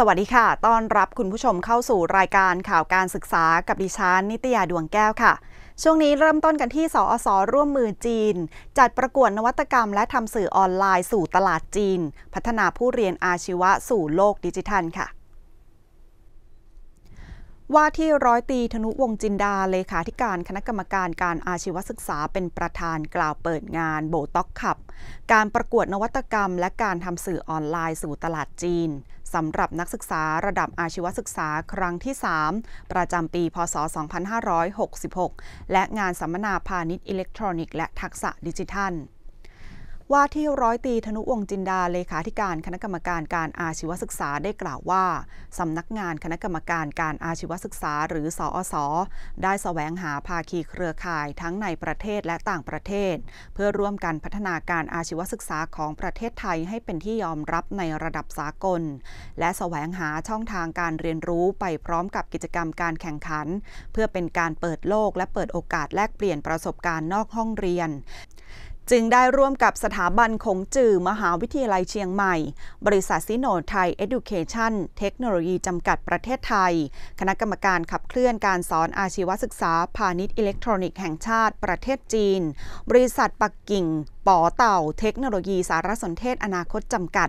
สวัสดีค่ะ ต้อนรับคุณผู้ชมเข้าสู่รายการข่าวการศึกษากับดิฉันนิตยาดวงแก้วค่ะ ช่วงนี้เริ่มต้นกันที่สอสอร่วมมือจีน จัดประกวดนวัตกรรม และทำสื่อออนไลน์สู่ตลาดจีน พัฒนาผู้เรียนอาชีวะ สู่โลกดิจิทัลค่ะ ว่าที่ร้อยตีธนุวงจินดาเลขาธิการคณะกรรมการการอาชีวศึกษาเป็นประธานกล่าวเปิดงานโบต็อกขับ การประกวดนวัตกรรม และการทำสื่อออนไลน์สู่ตลาดจีนสำหรับนักศึกษาระดับอาชีวศึกษาครั้งที่ 3 ประจำปี พศ 2566 และงานสัมมนาพาณิชย์อิเล็กทรอนิกส์และทักษะดิจิทัลว่าที่ร้อยตีธนุวงจินดาเลขาธิการคณะกรรมการการอาชีวศึกษาได้กล่าวว่าสำนักงานคณะกรรมการการอาชีวศึกษาหรือสอสได้สแสวงหาภาคีเครือข่ายทั้งในประเทศและต่างประเทศ เพื่อร่วมกันพัฒนาการอาชีวศึกษาของประเทศไทยให้เป็นที่ยอมรับในระดับสากล และสแสวงหาช่องทางการเรียนรู้ไปพร้อมกับกิจกรรมการแข่งขัน เพื่อเป็นการเปิดโลกและเปิดโอกาส แลกเปลี่ยนประสบการณ์นอกห้องเรียนจึงได้ร่วมกับสถาบันคงจื่อมหาวิทยาลัยเชียงใหม่ บริษัทซิโนไทย เอดูเคชันเทคโนโลยีจำกัดประเทศไทย คณะกรรมการขับเคลื่อนการสอนอาชีวศึกษาพาณิชย์อิเล็กทรอนิกส์แห่งชาติประเทศจีน บริษัทปักกิ่งปอเต่า เทคโนโลยีสารสนเทศอนาคตจำกัด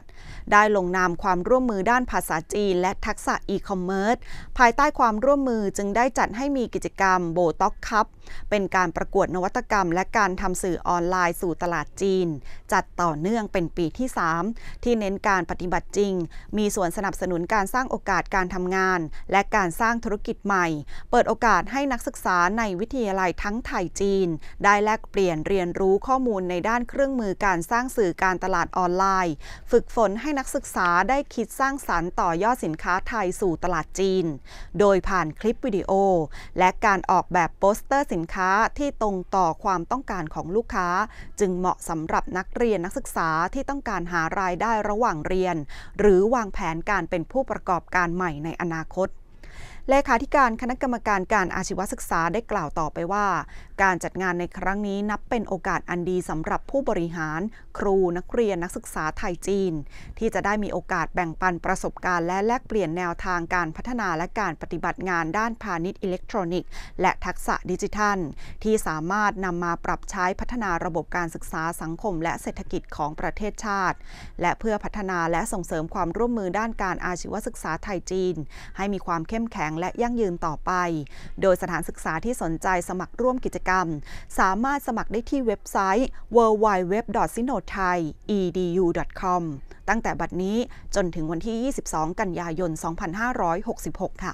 ได้ลงนามความร่วมมือด้านภาษาจีน และทักษะอีคอมเมิร์ซภายใต้ความร่วมมือจึงได้จัดให้มีกิจกรรม โบต็อกคัพเป็นการประกวดนวัตกรรมและการทำสื่อออนไลน์สูู่่ตลาดจีน จัดต่อเนื่องเป็นปีที่ 3 ที่เน้นการปฏิบัติจริง มีส่วนสนับสนุนการสร้างโอกาสการทำงานและการสร้างธุรกิจใหม่ เปิดโอกาสให้นักศึกษาในวิทยาลัยทั้งไทยจีน ได้แลกเปลี่ยนเรียนรู้ข้อมูลในด้านเครื่องมือการสร้างสื่อการตลาดออนไลน์ ฝึกฝนให้นักศึกษาได้คิดสร้างสารรค์ต่อยอดสินค้าไทยสู่ตลาดจีน โดยผ่านคลิปวิดีโอ และการออกแบบโปสเตอร์สินค้าที่ตรงต่อความต้องการของลูกค้าจึงเหมาะสำหรับนักเรียนนักศึกษาที่ต้องการหารายได้ระหว่างเรียน หรือวางแผนการเป็นผู้ประกอบการใหม่ในอนาคตเลขาธิการคณะกรรมการการอาชีวศึกษาได้กล่าวต่อไปว่า การจัดงานในครั้งนี้นับเป็นโอกาสอันดีสำหรับผู้บริหาร ครูนักเรียนนักศึกษาไทยจีน ที่จะได้มีโอกาสแบ่งปันประสบการณ์ และแลกเปลี่ยนแนวทางการพัฒนาและการปฏิบัติงานด้านพาณิชย์อิเล็กทรอนิกส์ และทักษะดิจิทัล ที่สามารถนำมาปรับใช้พัฒนาระบบการศึกษาสังคม และเศรษฐกิจของประเทศชาติ และเพื่อพัฒนาและส่งเสริมความร่วมมือด้านการอาชีวศึกษาไทยจีน ให้มีความเข้มแข็งงและยั่งยืนต่อไป โดยสถานศึกษาที่สนใจสมัครร่วมกิจกรรม สามารถสมัครได้ที่เว็บไซต์ www.sinothai.edu.com ตั้งแต่บัดนี้จนถึงวันที่ 22 กันยายน 2566 ค่ะ